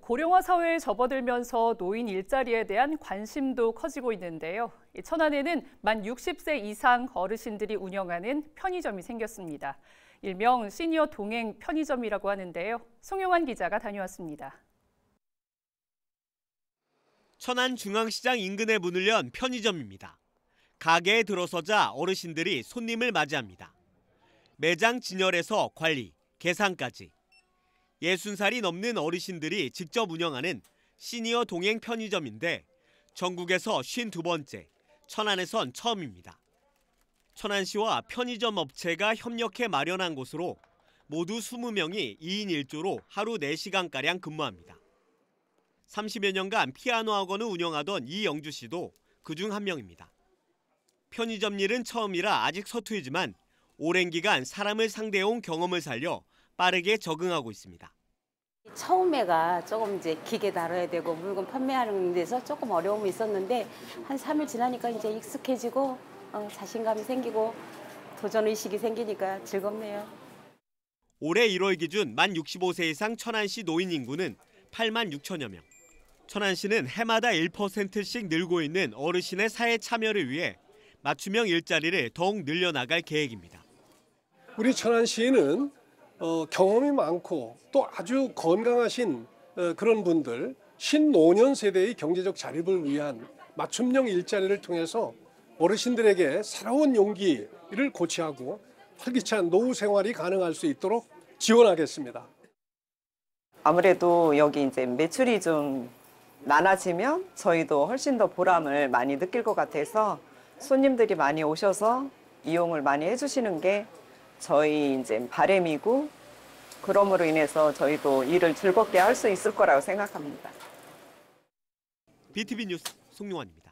고령화 사회에 접어들면서 노인 일자리에 대한 관심도 커지고 있는데요. 천안에는 만 60세 이상 어르신들이 운영하는 편의점이 생겼습니다. 일명 시니어 동행 편의점이라고 하는데요. 송영환 기자가 다녀왔습니다. 천안 중앙시장 인근에 문을 연 편의점입니다. 가게에 들어서자 어르신들이 손님을 맞이합니다. 매장 진열에서 관리, 계산까지 60살이 넘는 어르신들이 직접 운영하는 시니어 동행 편의점인데 전국에서 52번째, 천안에선 처음입니다. 천안시와 편의점 업체가 협력해 마련한 곳으로 모두 20명이 2인 1조로 하루 4시간가량 근무합니다. 30여 년간 피아노 학원을 운영하던 이영주 씨도 그중 한 명입니다. 편의점 일은 처음이라 아직 서투이지만 오랜 기간 사람을 상대해온 경험을 살려 빠르게 적응하고 있습니다. 처음에가 조금 이제 기계 다뤄야 되고 물건 판매하는 데서 조금 어려움이 있었는데 한 3일 지나니까 이제 익숙해지고 어, 자신감이 생기고 도전 의식이 생기니까 즐겁네요. 올해 1월 기준 만 65세 이상 천안시 노인 인구는 8만 6천여 명. 천안시는 해마다 1%씩 늘고 있는 어르신의 사회 참여를 위해 맞춤형 일자리를 더욱 늘려나갈 계획입니다. 우리 천안시는 어, 경험이 많고 또 아주 건강하신 어, 그런 분들 신노년 세대의 경제적 자립을 위한 맞춤형 일자리를 통해서 어르신들에게 새로운 용기를 고취하고 활기찬 노후 생활이 가능할 수 있도록 지원하겠습니다. 아무래도 여기 이제 매출이 좀 많아지면 저희도 훨씬 더 보람을 많이 느낄 것 같아서 손님들이 많이 오셔서 이용을 많이 해주시는 게 저희 이제 바램이고 그럼으로 인해서 저희도 일을 즐겁게 할 수 있을 거라고 생각합니다. BTV 뉴스 송용환입니다.